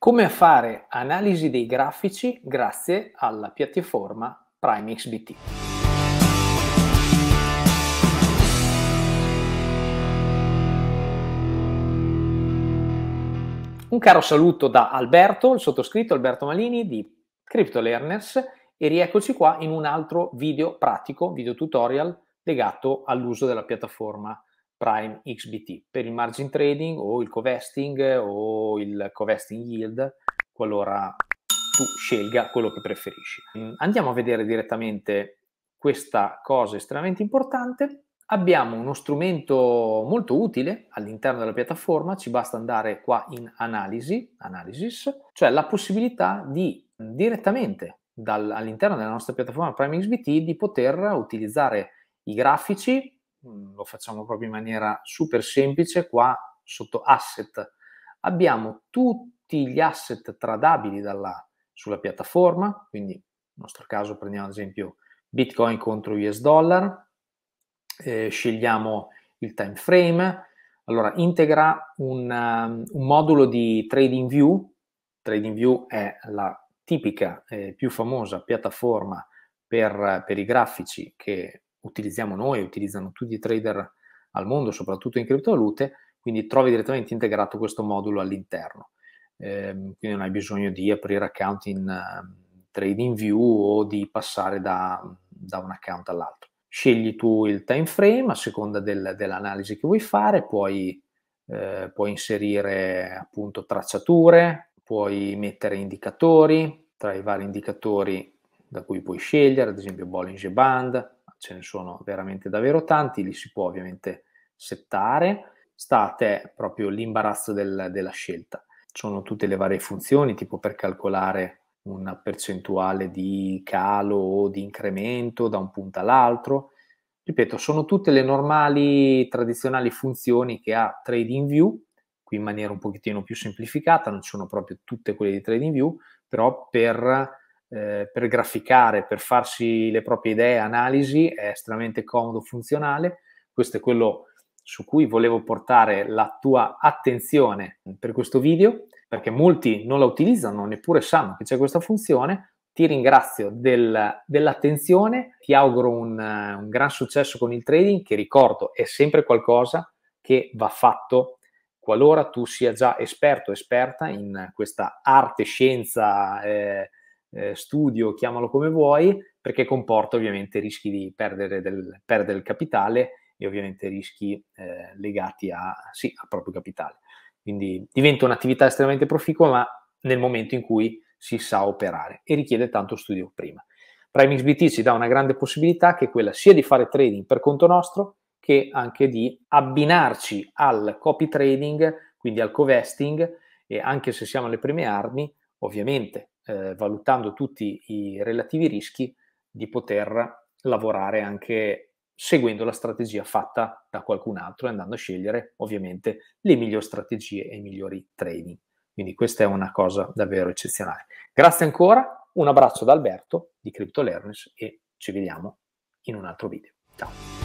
come fare analisi dei grafici grazie alla piattaforma PrimeXBT. Un caro saluto da Alberto, il sottoscritto Alberto Malini di CryptoLearners e rieccoci qua in un altro video pratico, video tutorial legato all'uso della piattaforma Prime XBT per il margin trading o il covesting o il covesting yield, qualora tu scelga quello che preferisci. Mm, andiamo a vedere direttamente questa cosa estremamente importante. Abbiamo uno strumento molto utile all'interno della piattaforma, ci basta andare qua in analisi, analysis, cioè la possibilità di direttamente dal, all'interno della nostra piattaforma Prime XBT di poter utilizzare i grafici Mm, lo facciamo proprio in maniera super semplice, qua sotto asset abbiamo tutti gli asset tradabili dalla, sulla piattaforma, quindi nel nostro caso prendiamo ad esempio Bitcoin contro US dollar, eh, scegliamo il time frame, allora integra un, um, un modulo di trading view è la tipica e eh, più famosa piattaforma per, per i grafici che utilizziamo noi, utilizzano tutti i trader al mondo, soprattutto in criptovalute, quindi trovi direttamente integrato questo modulo all'interno. Eh, quindi non hai bisogno di aprire account in uh, ehm, TradingView o di passare da, da, un account all'altro. Scegli tu il time frame a seconda del, dell'analisi che vuoi fare, puoi, eh, puoi inserire appunto tracciature, puoi mettere indicatori, tra i vari indicatori da cui puoi scegliere, ad esempio Bollinger Band, ce ne sono veramente davvero tanti, li si può ovviamente settare, sta a te proprio l'imbarazzo del, della scelta. Sono tutte le varie funzioni, tipo per calcolare una percentuale di calo o di incremento da un punto all'altro. Ripeto, sono tutte le normali, tradizionali funzioni che ha TradingView, qui in maniera un pochettino più semplificata, non sono proprio tutte quelle di TradingView, però per eh, per graficare, per farsi le proprie idee, analisi, è estremamente comodo, funzionale. Questo è quello su cui volevo portare la tua attenzione per questo video, perché molti non la utilizzano, neppure sanno che c'è questa funzione. Ti ringrazio del, dell'attenzione, ti auguro un, un gran successo con il trading, che ricordo è sempre qualcosa che va fatto qualora tu sia già esperto, esperta in questa arte, scienza, eh, eh, studio, chiamalo come vuoi, perché comporta ovviamente rischi di perdere del, perdere il capitale e ovviamente rischi eh, legati a, sì, al proprio capitale. Quindi diventa un'attività estremamente proficua, ma nel momento in cui si sa operare e richiede tanto studio prima. PrimeXBT ci dà una grande possibilità che è quella sia di fare trading per conto nostro che anche di abbinarci al copy trading, quindi al covesting e anche se siamo alle prime armi, ovviamente eh, valutando tutti i relativi rischi, di poter lavorare anche seguendo la strategia fatta da qualcun altro e andando a scegliere ovviamente le migliori strategie e i migliori trading. Quindi questa è una cosa davvero eccezionale. Grazie ancora, un abbraccio da Alberto di CryptoLearners e ci vediamo in un altro video. Ciao!